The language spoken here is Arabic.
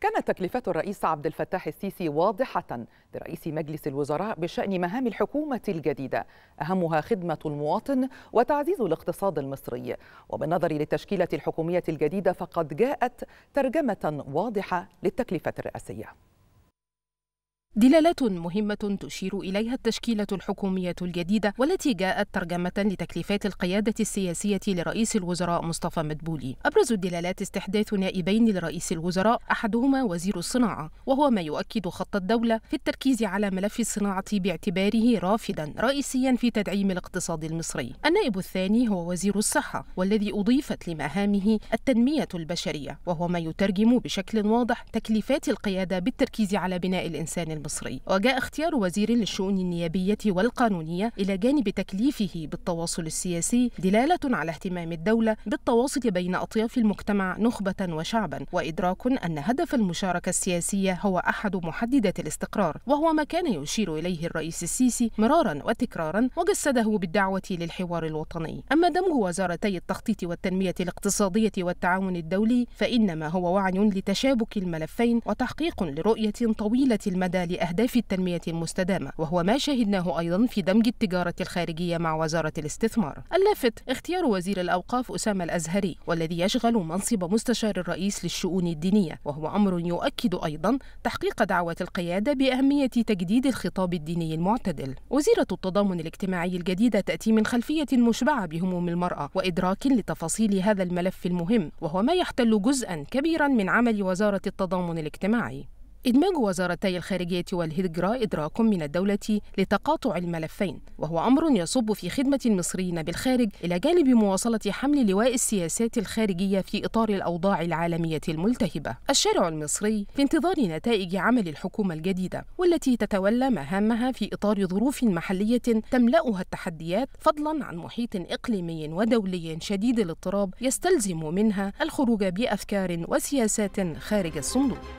كانت تكلفة الرئيس عبد الفتاح السيسي واضحة لرئيس مجلس الوزراء بشأن مهام الحكومة الجديدة أهمها خدمة المواطن وتعزيز الاقتصاد المصري وبالنظر للتشكيلة الحكومية الجديدة فقد جاءت ترجمة واضحة للتكلفة الرئاسية دلالات مهمة تشير إليها التشكيلة الحكومية الجديدة والتي جاءت ترجمة لتكليفات القيادة السياسية لرئيس الوزراء مصطفى مدبولي أبرز الدلالات استحداث نائبين لرئيس الوزراء أحدهما وزير الصناعة وهو ما يؤكد خط الدولة في التركيز على ملف الصناعة باعتباره رافدا رئيسيا في تدعيم الاقتصاد المصري النائب الثاني هو وزير الصحة والذي أضيفت لمهامه التنمية البشرية وهو ما يترجم بشكل واضح تكليفات القيادة بالتركيز على بناء الإنسان المصري وجاء اختيار وزير للشؤون النيابية والقانونية إلى جانب تكليفه بالتواصل السياسي دلالة على اهتمام الدولة بالتواصل بين أطياف المجتمع نخبة وشعبا وإدراك أن هدف المشاركة السياسية هو أحد محددات الاستقرار وهو ما كان يشير إليه الرئيس السيسي مرارا وتكرارا وجسده بالدعوة للحوار الوطني أما دمج وزارتي التخطيط والتنمية الاقتصادية والتعاون الدولي فإنما هو وعي لتشابك الملفين وتحقيق لرؤية طويلة المدى لأهداف التنمية المستدامة وهو ما شاهدناه أيضا في دمج التجارة الخارجية مع وزارة الاستثمار اللافت اختيار وزير الأوقاف أسامة الأزهري والذي يشغل منصب مستشار الرئيس للشؤون الدينية وهو أمر يؤكد أيضا تحقيق دعوة القيادة بأهمية تجديد الخطاب الديني المعتدل وزيرة التضامن الاجتماعي الجديدة تأتي من خلفية مشبعة بهموم المرأة وإدراك لتفاصيل هذا الملف المهم وهو ما يحتل جزءا كبيرا من عمل وزارة التضامن الاجتماعي إدماج وزارتي الخارجية والهجرة إدراك من الدولة لتقاطع الملفين وهو أمر يصب في خدمة المصريين بالخارج إلى جانب مواصلة حمل لواء السياسات الخارجية في إطار الأوضاع العالمية الملتهبة الشارع المصري في انتظار نتائج عمل الحكومة الجديدة والتي تتولى مهامها في إطار ظروف محلية تملأها التحديات فضلا عن محيط إقليمي ودولي شديد الاضطراب يستلزم منها الخروج بأفكار وسياسات خارج الصندوق